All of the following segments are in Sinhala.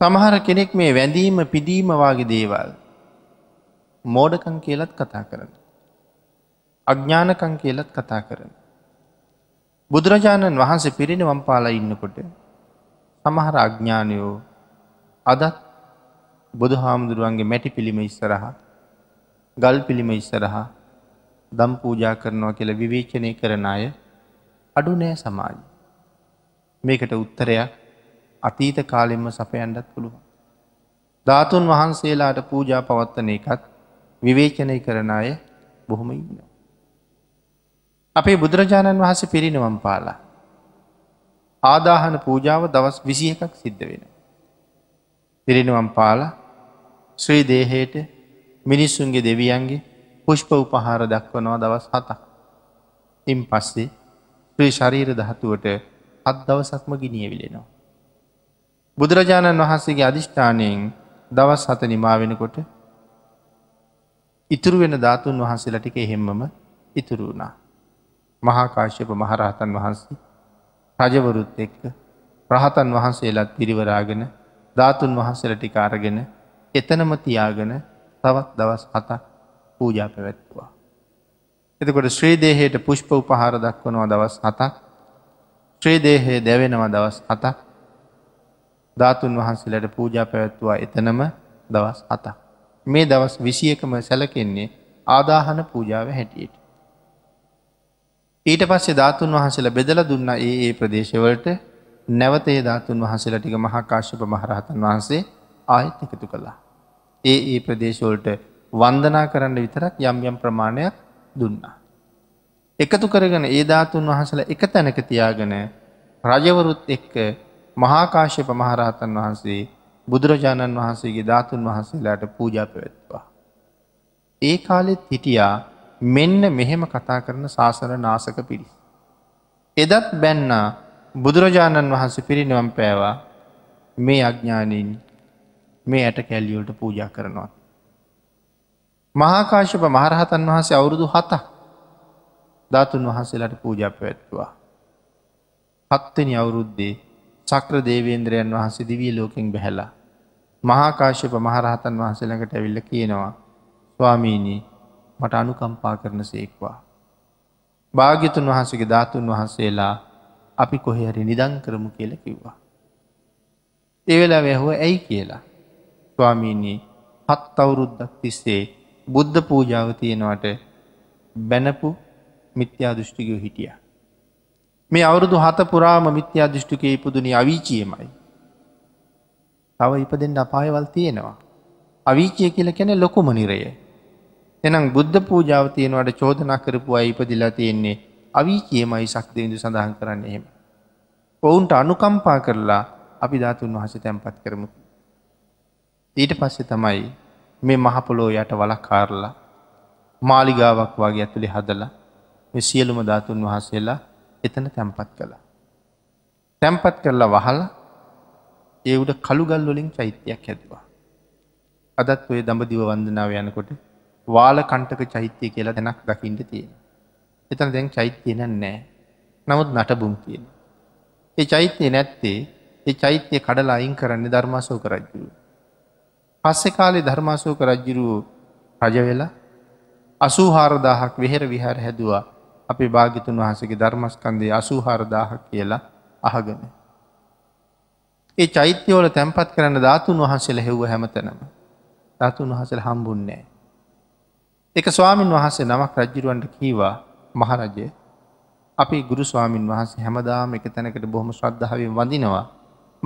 සමහර කෙනෙක් මේ වැඳීම පිදීමවාගේ දේවල් මෝඩකං කියලත් කතා කරන. අඥ්ඥානකං කියලත් කතා කරන. බුදුරජාණන් වහන්සේ පිරිණ වම්පාලා ඉන්නකොට සමහර අඥ්ඥානයෝ අදත් බුදු හාමුදුරුවන්ගේ මැටි පිළිම ඉස්සරහා ගල් පිළිම ඉස්සරහා දම් පූජා කරනවා කියල විවේචනය කරන අය අඩු නෑ සමාජ. මේකට උත්තරයක් අතීත කාලෙෙන්ම සපයන්ඩත් පුළුවන්. ධාතුන් වහන්සේලාට පූජා පවත්වන එකත් විවේචනය කරන අය බොහොම ඉන්න. අපේ බුදුරජාණන් වහන්සේ පිරිනවම් පාලා. ආදාහන පූජාව දවස් විසි එකක් සිද්ධ වෙන. පිරිනිවම් පාල ශ්‍රී දේහයට මිනිස්සුන්ගේ දෙවියන්ගේ පුෂ්ප උපහාර දක්වනවා දවස් හතක්. ඉම් පස්සේ ශ්‍රී ශරීර දහතුවට අත් දවසක්ම ගිනියවිලෙනවා. බුදුරජාණන් වහන්සේගේ අධිෂ්ඨානයෙන් දවස් හත නිමා වෙනකොට ඉතුරු වෙන ධාතුන් වහන්සේලා ටික එහෙම්මම ඉතුරු වුණා. මහාකාශ්‍යප මහරහතන් වහන්සේ රජවරුත් එක්ක රහතන් වහන්සේලාත් පිරිවරාගෙන ධාතුන් වහන්සේලා ටික අරගෙන එතනම තියාගෙන තවත් දවස් හතක් පූජා පැවැත්තුවා. එතකොට ශ්‍රීදේහයට පුෂ්ප උපහාර දක්වනවා දවස් හතක් ශ්‍රීදේහය දැවෙනවා දවස් හතක් ධාතුන් වහන්සේලට පූජා පැවැත්තුවා එතනම දවස් අතක්. මේ දවස් විසියකම සැලකෙන්නේ ආදාහන පූජාව හැටියට. ඊට පස්සේ ධාතුන් වහන්සේලා බෙදල දුන්න ඒ ඒ ප්‍රදේශවලට නැවතේ ධාතුන් වහන්සේලා ටික මහාකාශ්‍යප මහරහතන් වහන්සේ ආයෙත් එකතු කළා. ඒ ඒ ප්‍රදේශවලට වන්දනා කරන්න විතරක් යම් යම් ප්‍රමාණයක් දුන්නා. එකතු කරගෙන ඒ ධාතුන් වහසල එක තැනක තියාගෙන රජවරුත් එක්ක මහාකාශ්‍යප මහරහතන් වහන්සේ බුදුරජාණන් වහන්සේගේ ධාතුන් වහන්සේලාට පූජා පැවැත්වා. ඒ කාලෙත් හිටියා මෙන්න මෙහෙම කතා කරන ශාසන නාසක පිරිස්. එදත් බැන්නා බුදුරජාණන් වහන්සේ පිරිනිවම් පෑවා මේ අඥ්ඥානීන් මේ ඇට කැල්ලියවලට පූජා කරනවා. මහාකාශප මහරහතන් වහන්සේ අවුරුදු හත ධාතුන් වහන්සේලාට පූජා පැවැත්වා. හත්තනි අවුරුද්දේ චක්‍ර දේවේන්ද්‍රයන් වහන්සේ දිවිය ලෝකෙන් බැහැලා. මහාකාශ්‍යප මහරහතන් වහන්සේළඟට ඇවිල්ල කියනවා. ස්වාමීණී මට අනුකම්පා කරන සේක්වා. භාග්‍යතුන් වහන්සගේ ධාතුන් වහන්සේලා අපි කොහරි නිදං කරමු කියල කිව්වා. එවෙලා වැැහුව ඇයි කියලා. ස්වාමීණී හත් අවුරුද්දක් තිස්සේ බුද්ධ පූජාව තියෙනවට බැනපු මිත්‍යා දෘෂ්ටිකය හිටියා. මේ අවුරුදු හත පුරාම මිත්‍ය අදිෂ්ටික ඉපදුනි අවිචියමයි. තව ඉපදෙන්ට අපායවල් තියෙනවා. අවිචය කියල කැනෙ ලොකුම නිරය. එනම් බුද්ධ පූජාව තියෙනවට චෝදනා කරපු අයි ඉපදිලා තියෙන්නේ අවිචියමයි ශක්තියදු සඳහන් කරන්න එහෙම. ඔවුන්ට අනුකම්පා කරලා අපි ධාතුන් වහස තැන්පත් කරමු. ඊට පස්සෙ තමයි මේ මහපොලෝ යට වලක් කාරලා මාලිගාවක් වගේ ඇතුළි හදලා මෙ සියලුම ධාතුන් වහසේලා එතන තැම්පත් කළා. තැම්පත් කරලා වහලා ඒවුට කළුගල් වලින් චෛත්‍යයක් හැදවා. අදත් ඔය දඹදිව වන්දනාව යනකොට වාල කණ්ටක චෛත්‍යය කියලා දෙනක් දකිින්ට තියෙන. එතන දැන් චෛත්‍යයන නෑ නමුත් නටබුම් තියෙන. ඒ චෛත්‍යය නැත්තේ ඒ චෛත්‍යය කඩලා අයින් කරන්න ධර්මාසෝක රජ්ජුරු. පස්සෙ කාලේ ධර්මාසෝක රජ්ජිරුවෝ රජවෙලා අසූහාරදාහක් වෙහෙර විහාර හැදවා අපේ භාගිතුන් වහසගේ ධර්මස්කන්දේ අසූහාරදාහ කියලා අහගෙන. ඒ චෛත්‍යවල තැන්පත් කරන්න ධාතුන් වහන්සේල හෙව්ව හැමතැනම. ධාතුන් වහසල හම්බුන්නේ. එක ස්වාමින් වහන්සේ නමක් රජ්ජිරුවන්ට කීවා මහරජය අපි ගුරු ස්වාමින් වහන්සේ හැමදාම එක තැනකට බොහොම ශ්‍රද්ධාවෙන් වඳිනවා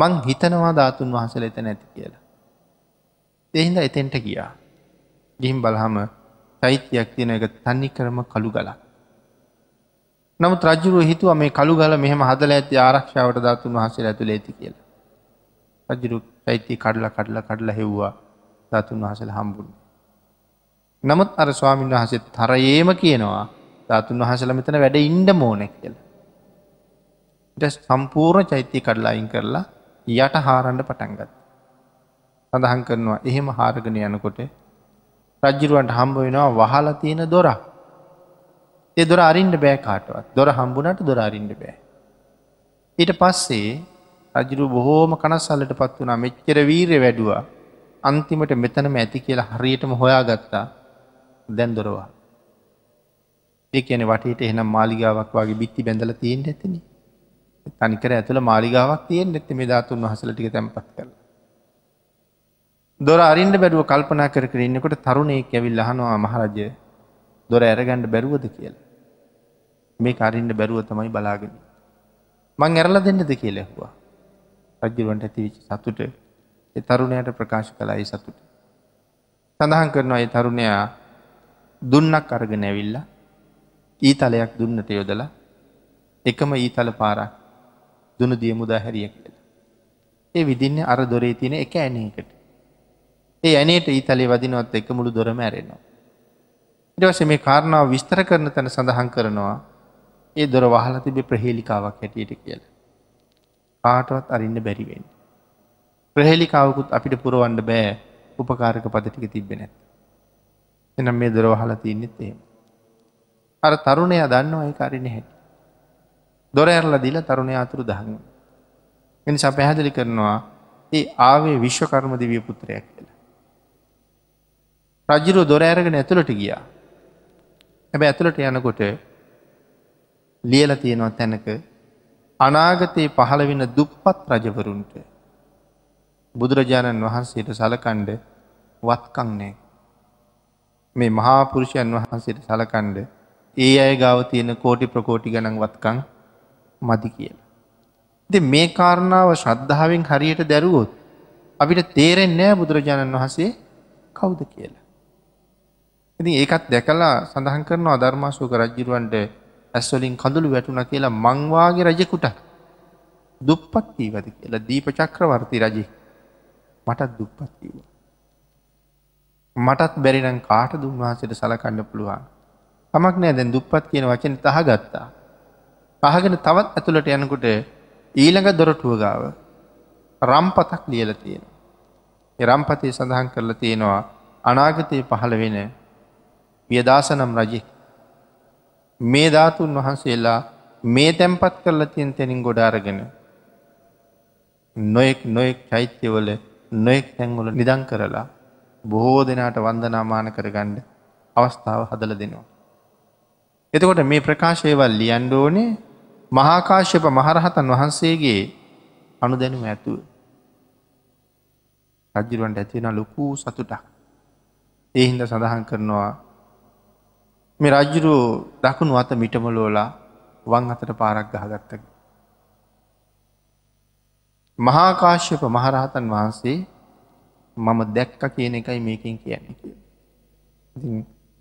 මං හිතනවා ධාතුන් වහසල එත නැති කියලා. එහින්ද එතෙන්ට ගියා. ගිහිම් බලහම චෛත්‍යයක් තියෙන එක තනි කරම කළු ගලක්. නමුත් රජුරුව හිතුව මේ කළු ගල මෙහම හදල ඇති ආරක්ෂාවට ධාතුන් වහසේ ඇතුළ ඇති කියලා. රජරු පැයිති කඩල කඩල කඩල හෙව්වා ධාතුන් වහසල හම්බුන්. නමුත් අර ස්වාමීන් වහසේ තරයේම කියනවා ධාතුන් වහසල මෙතන වැඩ ඉන්ඩ මෝනෙක් කියල. ඉට සම්පූර්ණ චෛත්‍යය කඩලායින් කරලා යට හාරණ්ඩ පටන්ගත්. සඳහන් කරනවා එහෙම හාරගෙන යනකොට රජ්ජිරුවන්ට හම්බ වෙනවා වහලා තියෙන දොරක්. ඒ දොර අරින්ට බෑ කාටවත් දොර හම්බුනට දොර අරින්ට බෑ. ඊට පස්සේ රජරු බොහෝම කනස්සල්ලට පත් වුණා මෙච්චර වීරය වැඩුවා අන්තිමට මෙතනම ඇති කියලා හරියටම හොයා ගත්තා දැන් දොරවා. ඒකන වටට එහෙනම් මාලිගාවක් වගේ බිත්ති බැඳල තියෙන් ඇතින. තනිකර ඇතුළ මාලිගාවක් තියෙන් ඇති මේ ධාතුන් වහසලටික තැන්පත් කළ. දොර අරින්ට බැඩුව කල්පනා කර කරන්නකොට තරුණයෙක් ඇවිල් ලහනවා මහරජය දොර ඇරගණ්ඩ බැරුවද කියලා. මේ අරින්ට බැරුව තමයි බලාගෙන. මං ඇරල දෙන්නද කිය ලැහවා. රජරුවන්ට ඇතිවිච සතුට තරුණයට ප්‍රකාශ කලායි සතුට. සඳහන් කරනවා ඒ තරුණයා දුන්නක් අරගෙන ඇවිල්ල ඊතලයක් දුන්නට යොදල එකම ඊතල පාරක් දුන දියමුදා හැරිය කියලා. ඒ විදින්න අර දොරේ තියෙන එක ඇනයකට. ඒ ඇනයට ඊතලේ වදිනොත් එක මුළු දොරම ඇරෙනවා. ඉටවස මේ කාරණාව විස්තර කරන තැන සඳහන් කරනවා ඒ දොර වහල තිබි ප්‍රහේලිකාවක් හැටියට කියල. පාටවත් අරින්න බැරිවෙන්. ප්‍රහෙලිකාවකුත් අපිට පුරුවන්ඩ බෑ උපකාරක පදටික තිබෙන ඇත. එනම් මේ දොර වහල තියන්නෙත් එෙම. අර තරුණය දන්න අය කරන්න හැට. දොර ඇරල දිල තරුණය අතුරු දහන්න. එනිසා පැහැදිලි කරනවා ඒ ආවේ විශ්වකර්ම දිවිය පුත්‍රයක් කියලා. රජරු දොර ඇරගෙන ඇතුළට ගියා හැබැ ඇතුළට යනකොට ලියල තියෙනවා තැනක අනාගතයේ පහළවෙන දුප්පත් රජවරුන්ට බුදුරජාණන් වහන්සේට සලකණ්ඩ වත්කංනෑ. මේ මහාපුරුෂයන් වහන්සේට සලකණ්ඩ ඒ අය ගාව තියෙන කෝටි ප්‍රකෝටි ගණන් වත්කං මදි කියලා. ති මේ කාරණාව ශ්‍රද්ධාවෙන් හරියට දැරුවොත් අපිට තේරෙන් නෑ බුදුරජාණන් වහසේ කවුද කියලා. ඉතින් ඒකත් දැකලා සඳහන් කරනවා ධර්මාශෝක රජ්ජුරුවන්ට ඇස්වලින් කඳුළු වැටුණ කියලා මංවාගේ රජකුට දුප්පත් වීවද කියලා දීප චක්‍රවර්ති රජෙ මටත් දුප්පත් වීව. මටත් බැරිනම් කාට දුන්වහන්සට සලකන්න පුළුවන්. තමක් නෑ දැන් දුප්පත් කියන වචන තහගත්තා. පහගෙන තවත් ඇතුළට යනකුට ඊළඟ දොරටුව ගාව රම්පතක් ලියල තියෙන. රම්පතය සඳහන් කරලා තියෙනවා අනාගතය පහළ වෙන ව්‍යදාස නම් රජෙක්. මේ ධාතුන් වහන්සේලා මේ තැන්පත් කරලා තියෙන් තැනින් ගොඩාරගෙන. නොයෙක් නොයෙක් චෛත්‍යවල නොයෙක් තැන්වල නිදන් කරලා බොහෝ දෙනාට වන්දනාමාන කරගණ්ඩ අවස්ථාව හදල දෙනවා. එතකොට මේ ප්‍රකාශයවල් ලියන්ඩෝනේ මහාකාශ්‍යප මහරහතන් වහන්සේගේ අනු දැනුම ඇතුව. රජරුවන්ට ඇතිවෙන ලොකූ සතුටක්. ඒහින්ද සඳහන් කරනවා මේ රජ්ජුරු දකුණු අත මිටමලෝලා වං අතට පාරක් ගහගත්තක. මහාකාශ්‍යප මහරහතන් වහන්සේ මම දැක්ක කියන එකයි මේකින් කියන්නේ.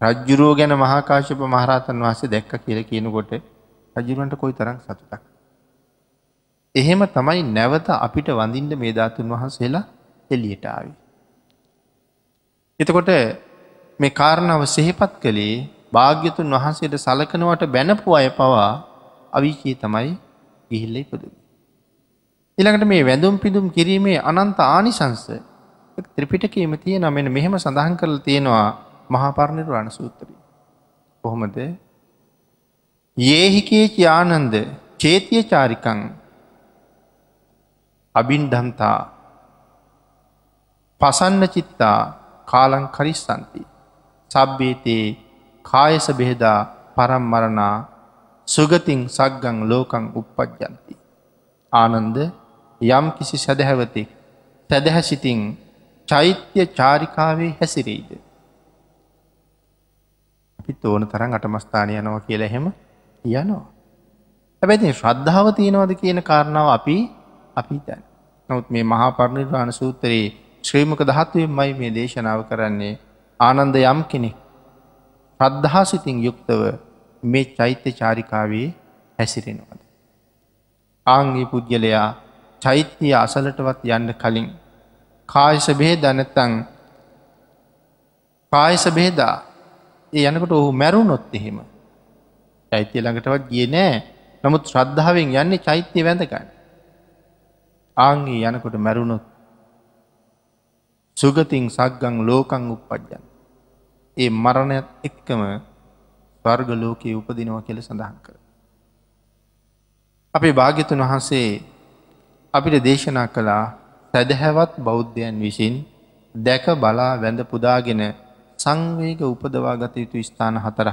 රජ්ජුරෝ ගැන මහාකාශ්‍යප මහරහතන් වහසේ දැක්ක කියල කියනකොට රජරුවන්ට කොයි තරම් සතුටක්. එහෙම තමයි නැවත අපිට වඳින්ට මේ ධාතුන් වහන්සේලා එලියට ආවි. එතකොට මේ කාරණාව සෙහිපත් කළේ භාග්‍යතුන් වහන්සේට සලකනවට බැනපු අය පවා අවිචී තමයි ගිහිල්ල ඉපදුන. ඉළඟට මේ වැඳුම් පිදුම් කිරීමේ අනන්ත ආනිසංස ත්‍රිපිටකීම තියෙන මෙන මෙහෙම සඳහන් කරල තියෙනවා මහාපරණිරු අනසූත්තරී. කොහොමද ඒහිකේචි ආනන්ද චේතිය චාරිකං අබින්ධන්තා පසන්න චිත්තා කාලං කරිස්සන්ති. සබ්බේතයේ කායස බෙහෙදා පරම්මරණා සුගතින් සක්ගං ලෝකං උප්පජ්ජන්ති. ආනන්ද යම් කිසි සැදැහැවතෙක් තැදැහැසිතින් චෛත්‍ය චාරිකාවේ හැසිරෙයිද. අපිත් ඕන තරන් අටමස්ථානය යනව කියලා එහෙම යනවා. ඇැබැති ශ්‍රද්ධාව තියෙනවද කියන කාරණාව අපි අපි තැන්. නොත් මේ මහා පරණිර්වාණ සූතරයේ ශ්‍රීමක දහත්වයෙන් මයි මේ දේශනාව කරන්නේ ආනන්ද යම් කෙනෙක් ප්‍රද්ධාසිතින් යුක්තව මේ චෛත්‍ය චාරිකාවේ හැසිරෙනවද. ආංගී පුද්ගලයා චෛත්‍යය අසලටවත් යන්න කලින් කායසබේ දනතන් කායසබේදා ඒ යනකට ඔහු මැරුණොත් එහෙම චෛත්‍ය ළඟටවත් ගිය නෑ නමුත් ශ්‍රද්ධාවෙන් යන්නේ චෛත්‍ය වැඳගන්න. ආංගේ යනකොට මැරුණොත් සුගතින් සක්ගං ලෝකං උපද්ජන්න. ඒ මරණයත් එක්කම ස්වර්ග ලෝකයේ උපදිනවා කියල සඳහන් කර. අපේ භාග්‍යතුන් වහන්සේ අපිට දේශනා කළා සැදහැවත් බෞද්ධයන් විසින් දැක බලා වැඳ පුදාගෙන සංවේග උපදවා ගත යුතු ස්ථාන හතර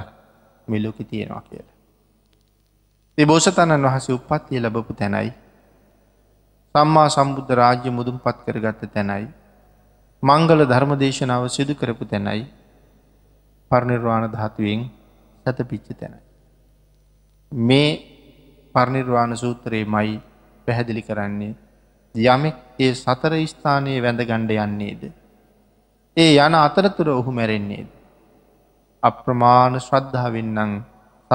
මෙලෝකි තියෙනවා කියල. තිබෝසතණන් වහසේ උපත්තිය ලබපු තැනයි සම්මා සම්බුද්ධ රාජ්‍ය මුදුම් පත් කරගත්ත තැනයි මංගල ධර්මදේශනාව සිදු කරපු තැනයි පරිනිර්වාණ ධාතුවෙන් සතපිච්ච තැනයි. මේ පරිනිර්වාණ සූත්‍රයේ මයි පැහැදිලි කරන්නේ යමෙක් ඒ සතර ස්ථානයේ වැඳගණ්ඩ යන්නේද. ඒ යන අතරතුර ඔහු මැරෙන්නේද. අප්‍රමාණ ශ්‍රද්ධාවෙන්නම්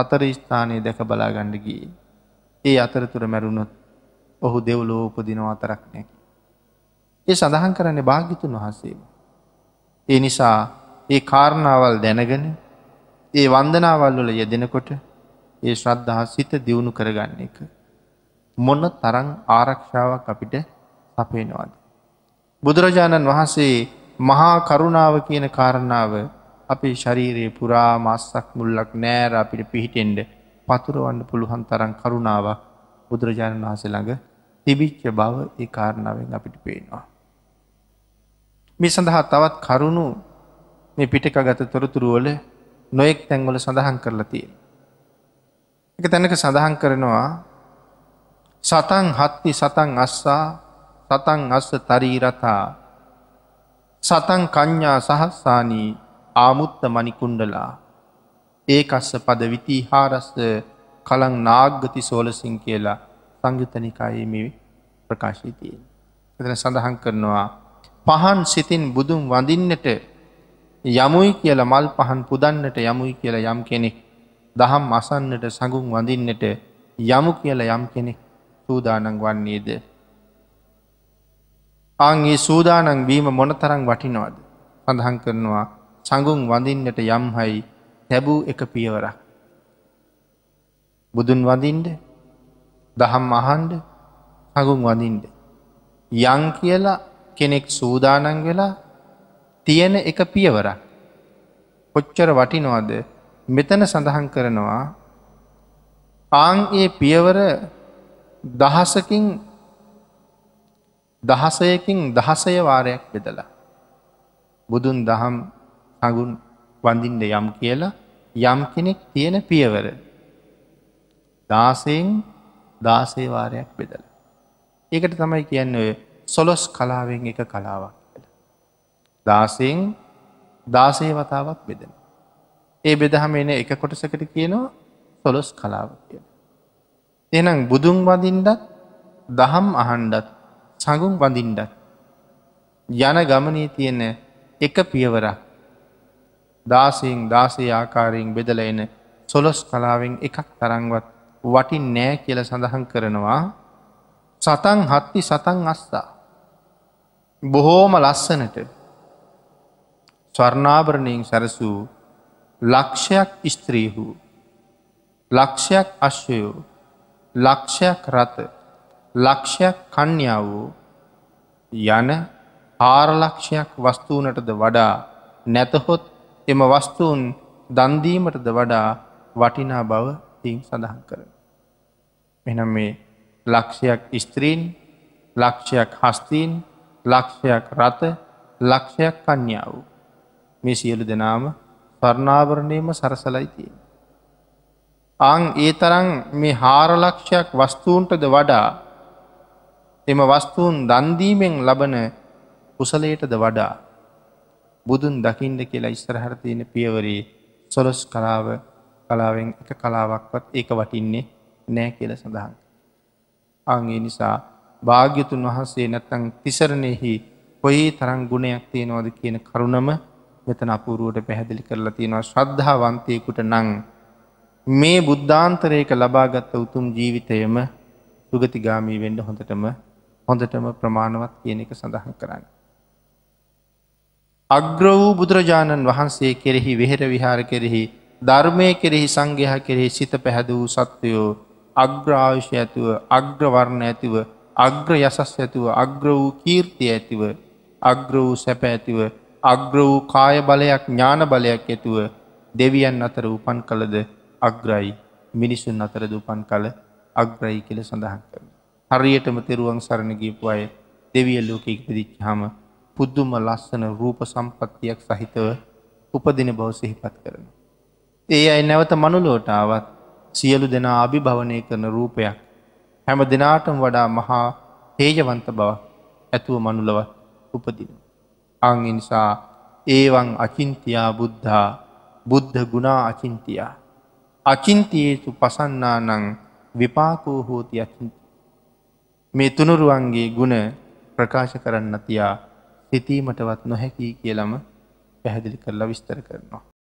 සතර ස්ථානයේ දැක බලා ගණ්ඩගී. ඒ අතරතුර මැරුණොත් ඔහු දෙව්ලෝ උපදිනව අතරක් නැකි. ඒ සඳහන් කරන්නේ භාගිතුන් වහන්සේ. ඒ නිසා ඒ කාරණාවල් දැනගෙන ඒ වන්දනාවල් වල යෙදෙනකොට ඒ ශ්‍රද්ධා සිත දියුණු කරගන්න එක. මොන තරං ආරක්ෂාවක් අපිට අපේනවාද. බුදුරජාණන් වහන්සේ මහා කරුණාව කියන කාරණාව අපේ ශරීරයේ පුරා මස්සක් මුල්ලක් නෑර අපිට පිහිටෙන්ඩ පතුරවන්න පුළුවන් තරන් කරුණාව බුදුරජාණන් වහස ළඟ තිබිච්ච බව ඒ කාරණාවෙන් අපිට පේනවා. මේ සඳහා තවත් කරුණු මේ පිටකගත තොරතුරුවල නොයෙක් තැන්වල සඳහන් කරලා තියෙන. එක තැනක සඳහන් කරනවා සතන් හත්ති සතන් අස්සා සතන් අස්ස තරීරතා සතන් කඤ්ඥා සහස්සානී ආමුත්ත මනිකුණ්ඩලා ඒ අස්ස පද විතිී හාරස්ස කළං නාග්ගති සෝලසින් කියලා සංයුතනිකායේ මේ ප්‍රකාශී තියෙන. එතන සඳහන් කරනවා පහන් සිතින් බුදුන් වඳින්නට යමුයි කියල මල් පහන් පුදන්නට යමුයි කියල යම් කෙනෙක් දහම් අසන්නට සඟුම් වඳින්නට යමු කියල යම් කෙනෙක් සූදානන් වන්නේද. ආංගේ සූදානන් වීම මොනතරං වටිනවද සඳහන් කරනවා සඟුම් වඳින්නට යම් හයි තැබූ එක පියවර. බුදුන් වඳින්ට දහම් අහන්ඩ සඟුම් වඳින්ට. යං කියලා කෙනෙක් සූදානන් වෙලා තියෙන එක පියවරක්. කොච්චර වටිනවාද මෙතන සඳහන් කරනවා ආං ඒ පියවර දහසකින් දහසයකින් දහසය වාරයක් බෙදලා. බුදුන් දහම් අගුන් වඳින්ට යම් කියලා යම් කෙනෙක් තියෙන පියවර. දාසයෙන් දාසේවාරයක් බෙදල. ඒකට තමයි කියන්න ඔය සොලොස් කලාවෙන් එක කලාවක්. දාසයෙන් දාසය වතාවක් බෙදෙන. ඒ බෙදහම එන එක කොටසකට කියනවා සොලොස් කලාව කිය. එනම් බුදුන් වදින්ඩත් දහම් අහන්ඩත් සඟුම් වඳින්ඩත් යන ගමනී තියෙන එක පියවරක් දාසයෙන් දාසේ ආකාරයෙන් බෙදල එන සොලොස් කලාවෙන් එකක් තරංවත් වටින් නෑ කියල සඳහන් කරනවා සතන් හත්ති සතන් අස්ථා බොහෝම ලස්සනට ස්වර්ණාභරණයෙන් සැරසූ ලක්ෂයක් ස්ත්‍රීහු ලක්ෂයක් අශ්වයෝ ලක්ෂයක් රථ ලක්ෂයක් කණ්‍යාවෝ යන ආරලක්ෂයක් වස්තුූනටද වඩා නැතහොත් එම වස්තුූන් දන්දීමටද වඩා වටිනා බව තින් සඳහන් කර. එනම් මේ ලක්ෂයක් ස්ත්‍රීන් ලක්ෂයක් හස්තීන් ලක්ෂයක් රථ ලක්ෂයක් කණ්‍යාවූ මේ සියලු දෙනාම පරණාවරණයම සරසලයි තියෙන. අං ඒ තරන් මේ හාරලක්ෂයක් වස්තුූන්ටද වඩා එම වස්තුූන් දන්දීමෙන් ලබන කුසලයටද වඩා බුදුන් දකිින්ද කියලා ඉස්සරහරතියන පියවරේ සොලොස් කලාව කලාවෙන් එක කලාවක්වත් ඒක වටින්නේ නෑ කියල සඳහන්. අංගේ නිසා භාග්‍යතුන් වහන්සේ නැත්තං තිසරණයෙහි කොයි තරං ගුණයක් තියෙනවාද කියන කරුණම මෙතන අපූරුවට පැහැදිලි කරලා තියෙනවා ශ්‍රද්ධාවන්තයකුට නං මේ බුද්ධාන්තරයක ලබාගත්ත උතුම් ජීවිතයම සුගතිගාමී වෙන්න හොඳටම හොඳටම ප්‍රමාණවත් කියන එක සඳහන් කරන්න. අග්‍ර වූ බුදුරජාණන් වහන්සේ කෙරෙහි වෙහෙර විහාර කෙරෙහි ධර්මය කෙරෙහි සංඝයා කෙරෙහි සිත පැහැදූ සත්වයෝ අග්‍රාවිශ ඇතුව අග්‍රවර්ණ ඇතිව අග්‍ර යසස් ඇතුව අග්‍ර වූ කීර්තිය ඇතිව අග්‍ර වූ සැප ඇතිව අග්‍ර වූ කාය බලයක් ඥාන බලයක් ඇතුව දෙවියන් අතර උපන් කළද අග්‍රයි මිනිසුන් අතර දුපන් කල අග්‍රයි කියල සඳහන් කර. හරියටම තෙරුවන් සරණගීපු අය දෙවිය ලෝක ඉපදිච්ච හම පුද්දුම ලස්සන රූප සම්පත්තියක් සහිතව උපදින බව සිහිපත් කරන. ඒ අයි නැවත මනුලෝට ආවත් සියලු දෙනා අභිභවනය කරන රූපයක් හැම දෙනාටම වඩා මහා හේජවන්ත බව ඇතුව මනුලවත් උපදිනවා. අංනිසා ඒවන් අචින්තියා බුද්ධා බුද්ධ ගුණා අචින්තියා. අචින්තියේසු පසන්නා නං විපාකෝ හෝති අචින්ති. මේ තුනුරුවන්ගේ ගුණ ප්‍රකාශ කරන්න තියා සිතීමටවත් නොහැකි කියලම පැහැදිලි කරලා විස්තර කරනවා.